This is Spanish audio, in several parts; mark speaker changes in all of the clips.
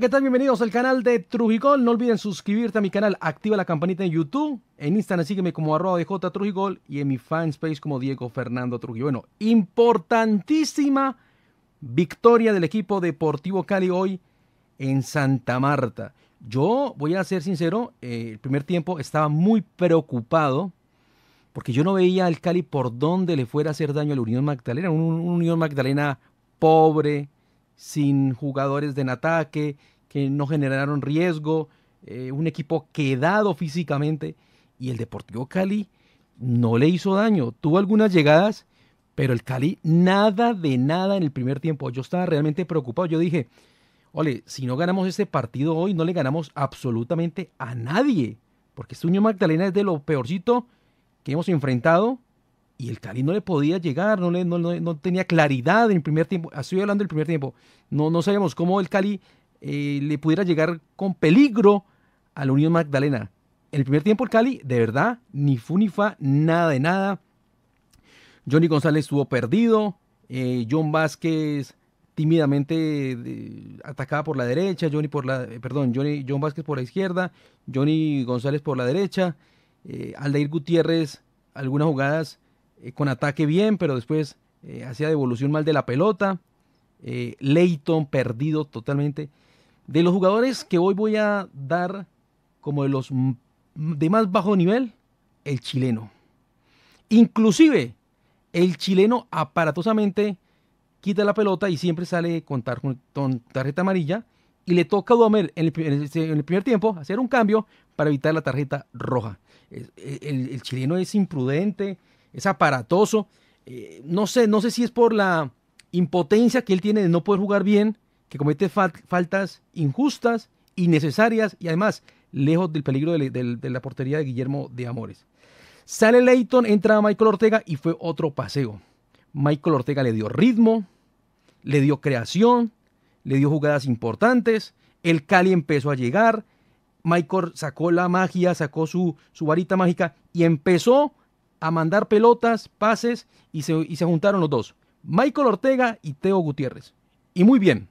Speaker 1: ¿qué tal? Bienvenidos al canal de Trujigol. No olviden suscribirte a mi canal, activa la campanita en YouTube, en Instagram sígueme como arroba DJ Trujigol y en mi fan space como Diego Fernando Trujillo. Bueno, importantísima victoria del equipo Deportivo Cali hoy en Santa Marta. Yo voy a ser sincero, eh, el primer tiempo estaba muy preocupado porque yo no veía al Cali por dónde le fuera a hacer daño a la Unión Magdalena. un Unión Magdalena pobre, sin jugadores de en ataque, que no generaron riesgo, eh, un equipo quedado físicamente y el Deportivo Cali no le hizo daño. Tuvo algunas llegadas, pero el Cali nada de nada en el primer tiempo. Yo estaba realmente preocupado. Yo dije, ole, si no ganamos este partido hoy, no le ganamos absolutamente a nadie. Porque este Magdalena es de lo peorcito que hemos enfrentado y el Cali no le podía llegar, no, le, no, tenía claridad en el primer tiempo. Estoy hablando del primer tiempo. No, no sabíamos cómo el Cali eh, le pudiera llegar con peligro a la Unión Magdalena. En el primer tiempo el Cali, de verdad, ni fu ni fa, nada de nada. Johnny González estuvo perdido. Eh, John Vázquez tímidamente atacaba por la derecha, Johnny por la, eh, perdón, Johnny, John Vázquez por la izquierda, Johnny González por la derecha, Aldair Gutiérrez, algunas jugadas eh, con ataque bien, pero después eh, hacía devolución mal de la pelota. Eh, Leighton perdido totalmente. De los jugadores que hoy voy a dar como de los de más bajo nivel, el chileno. Inclusive, el chileno aparatosamente quita la pelota y siempre sale con, tarjeta amarilla y le toca a Duhamel en el, primer tiempo hacer un cambio para evitar la tarjeta roja. E, el chileno es imprudente, es aparatoso. Eh, no sé, no sé si es por la impotencia que él tiene de no poder jugar bien, que comete faltas injustas, innecesarias y además lejos del peligro de, la portería de Guillermo de Amores. Sale Leighton, entra Michael Ortega y fue otro paseo. Michael Ortega le dio ritmo, le dio creación, le dio jugadas importantes, el Cali empezó a llegar, Michael sacó la magia, sacó su, su varita mágica y empezó a mandar pelotas, pases y se, juntaron los dos. Michael Ortega y Teo Gutiérrez. Y muy bien.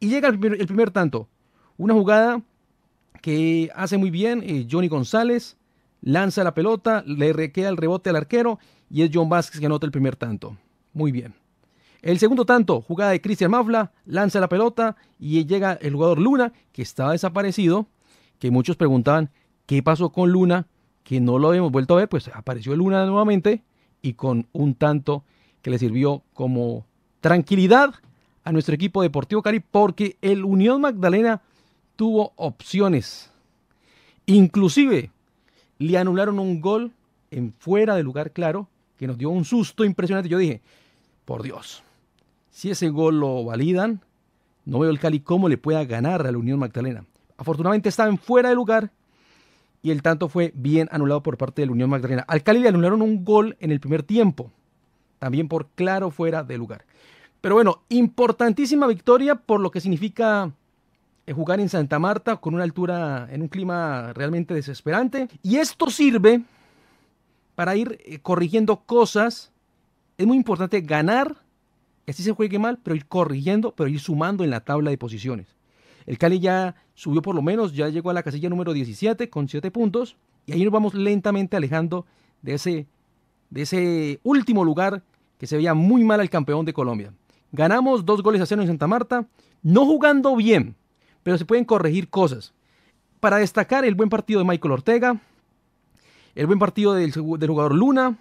Speaker 1: Y llega el primer, tanto. Una jugada que hace muy bien eh, Johnny González. Lanza la pelota, le queda el rebote al arquero y es John Vázquez que anota el primer tanto. Muy bien. El segundo tanto, jugada de Cristian Mafla, lanza la pelota y llega el jugador Luna, que estaba desaparecido, que muchos preguntaban qué pasó con Luna que no lo habíamos vuelto a ver, pues apareció el Luna nuevamente y con un tanto que le sirvió como tranquilidad a nuestro equipo Deportivo Cali porque el Unión Magdalena tuvo opciones. Inclusive le anularon un gol en fuera de lugar claro que nos dio un susto impresionante. Yo dije, por Dios, si ese gol lo validan, no veo el Cali cómo le pueda ganar a la Unión Magdalena. Afortunadamente estaba en fuera de lugar y el tanto fue bien anulado por parte del Unión Magdalena. Al Cali le anularon un gol en el primer tiempo, también por claro fuera de lugar. Pero bueno, importantísima victoria por lo que significa eh, jugar en Santa Marta con una altura, en un clima realmente desesperante. Y esto sirve para ir eh, corrigiendo cosas. Es muy importante ganar, que así se juegue mal, pero ir corrigiendo, pero ir sumando en la tabla de posiciones. El Cali ya subió por lo menos, ya llegó a la casilla número 17 con 7 puntos y ahí nos vamos lentamente alejando de ese, de ese último lugar que se veía muy mal al campeón de Colombia. Ganamos dos goles a cero en Santa Marta, no jugando bien, pero se pueden corregir cosas. Para destacar el buen partido de Michael Ortega, el buen partido del, jugador Luna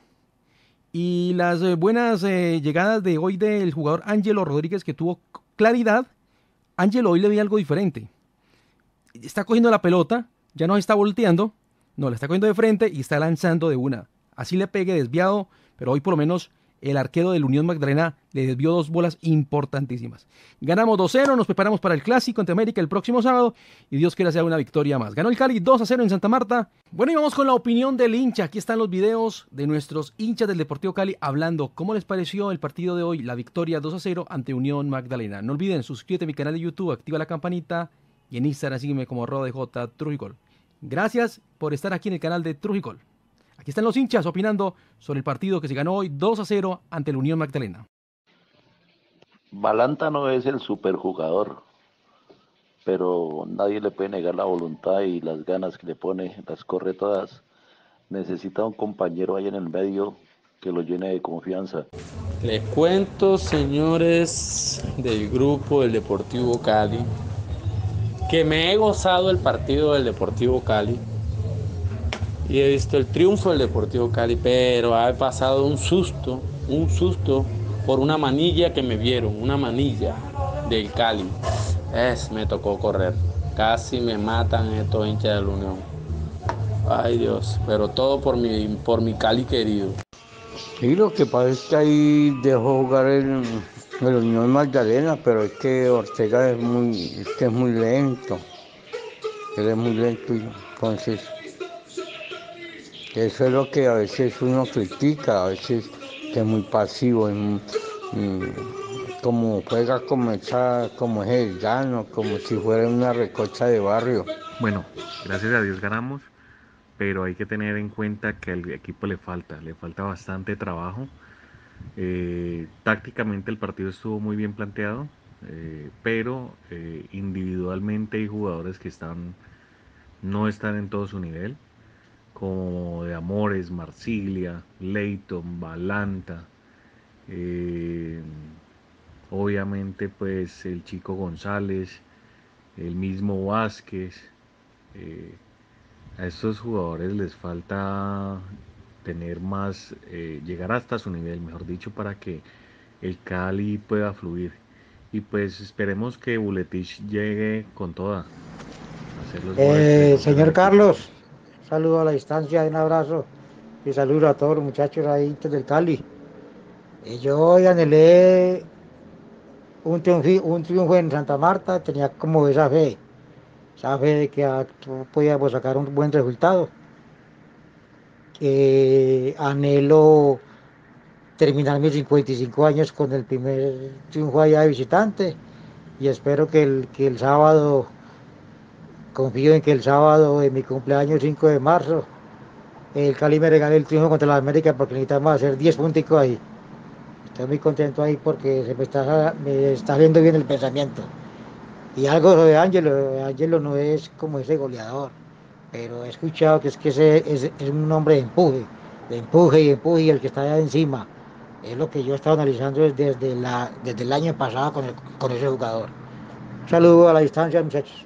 Speaker 1: y las eh, buenas eh, llegadas de hoy del jugador Ángelo Rodríguez que tuvo claridad. Ángelo hoy le vi algo diferente está cogiendo la pelota, ya no está volteando, no, la está cogiendo de frente y está lanzando de una. Así le pegue desviado, pero hoy por lo menos el arquero del Unión Magdalena le desvió dos bolas importantísimas. Ganamos 2-0, nos preparamos para el Clásico ante América el próximo sábado y Dios quiera sea una victoria más. Ganó el Cali 2-0 en Santa Marta. Bueno, y vamos con la opinión del hincha. Aquí están los videos de nuestros hinchas del Deportivo Cali hablando cómo les pareció el partido de hoy, la victoria 2-0 ante Unión Magdalena. No olviden, suscríbete a mi canal de YouTube, activa la campanita, y en Instagram sígueme como J Trujicol. Gracias por estar aquí en el canal de Trujicol. Aquí están los hinchas opinando sobre el partido que se ganó hoy 2 a 0 ante la Unión Magdalena. Balanta no es el superjugador, pero nadie le puede negar la voluntad y las ganas que le pone, las corre todas. Necesita un compañero ahí en el medio que lo llene de confianza. Les cuento, señores del grupo del Deportivo Cali, que me he gozado el partido del Deportivo Cali y he visto el triunfo del Deportivo Cali, pero ha pasado un susto, un susto por una manilla que me vieron, una manilla del Cali. Es, me tocó correr. Casi me matan estos hinchas de la Unión. Ay Dios, pero todo por mi, por mi Cali querido.
Speaker 2: Y lo que pasa que ahí dejó jugar el, no es Magdalena, pero es que Ortega es muy, es muy lento. Él es muy lento, entonces. Eso es lo que a veces uno critica, a veces que es muy pasivo, es mm, como juega como esa, como es el gano, como si fuera una recocha de barrio.
Speaker 1: Bueno, gracias a Dios ganamos, pero hay que tener en cuenta que al equipo le falta, le falta bastante trabajo eh, tácticamente el partido estuvo muy bien planteado, eh, pero eh, individualmente hay jugadores que están no están en todo su nivel, como de Amores, Marsilia, Leyton, Balanta, obviamente pues el chico González, el mismo Vázquez. a estos jugadores les falta tener más, eh, llegar hasta su nivel, mejor dicho, para que el Cali pueda fluir. Y pues esperemos que Buletich llegue con toda. Eh, señor
Speaker 2: Carlos, saludo a la distancia, un abrazo y saludo a todos los muchachos ahí del Cali. Eh, yo hoy anhelé e, un un triunfo en Santa Marta, tenía como esa fe, esa fe de que ah, podíamos sacar un buen resultado. Eh, anhelo terminar mis 55 años con el primer triunfo allá de visitante y espero que el, que el sábado, confío en que el sábado de mi cumpleaños 5 de marzo, el Cali me regale el triunfo contra la América porque necesitamos hacer 10 punticos ahí. Estoy muy contento ahí porque se me está, me está viendo bien el pensamiento. Y algo sobre Ángelo, Ángelo no es como ese goleador pero he escuchado que es que ese, es un hombre de empuje, de empuje y empuje y el que está allá encima. Es lo que yo he estado analizando desde, la, desde el año pasado con, con ese jugador. Un saludo a la distancia, muchachos.